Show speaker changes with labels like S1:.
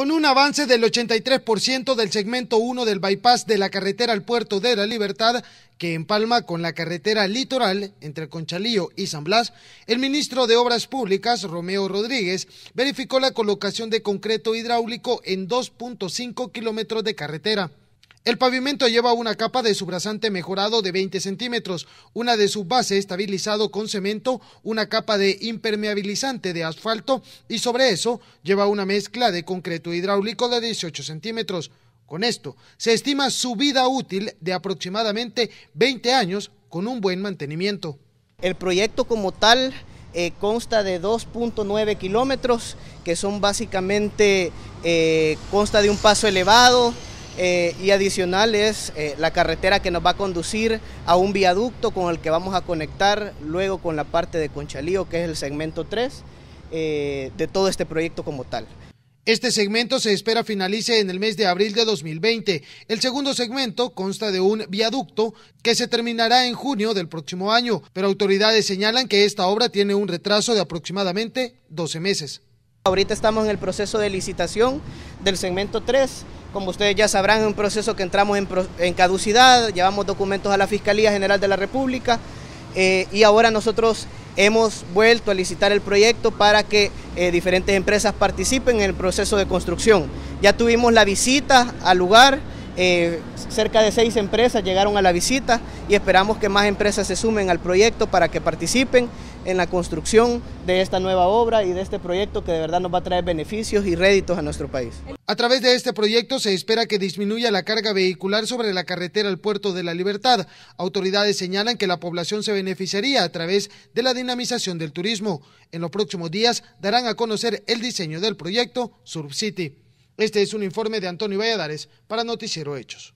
S1: con un avance del 83% del segmento 1 del bypass de la carretera al puerto de la Libertad, que empalma con la carretera litoral entre Conchalío y San Blas, el ministro de Obras Públicas, Romeo Rodríguez, verificó la colocación de concreto hidráulico en 2.5 kilómetros de carretera. El pavimento lleva una capa de subrasante mejorado de 20 centímetros, una de su base estabilizado con cemento, una capa de impermeabilizante de asfalto y sobre eso lleva una mezcla de concreto hidráulico de 18 centímetros. Con esto, se estima su vida útil de aproximadamente 20 años con un buen mantenimiento. El proyecto como
S2: tal eh, consta de 2.9 kilómetros, que son básicamente, eh, consta de un paso elevado, eh, y adicional es eh, la carretera que nos va a conducir a un viaducto con el que vamos a conectar luego con la parte de
S1: Conchalío, que es el segmento 3 eh, de todo este proyecto como tal. Este segmento se espera finalice en el mes de abril de 2020. El segundo segmento consta de un viaducto que se terminará en junio del próximo año, pero autoridades señalan que esta obra tiene un retraso de aproximadamente 12 meses. Ahorita estamos en el proceso de licitación
S2: del segmento 3 como ustedes ya sabrán, es un proceso que entramos en, caducidad, llevamos documentos a la Fiscalía General de la República eh, y ahora nosotros hemos vuelto a licitar el proyecto para que eh, diferentes empresas participen en el proceso de construcción. Ya tuvimos la visita al lugar. Eh, cerca de seis empresas llegaron a la visita y esperamos que más empresas se sumen al proyecto para que participen en la construcción de esta nueva obra y de este proyecto que de verdad nos va a traer beneficios y réditos a nuestro país.
S1: A través de este proyecto se espera que disminuya la carga vehicular sobre la carretera al Puerto de la Libertad. Autoridades señalan que la población se beneficiaría a través de la dinamización del turismo. En los próximos días darán a conocer el diseño del proyecto Surf City. Este es un informe de Antonio Valladares para Noticiero Hechos.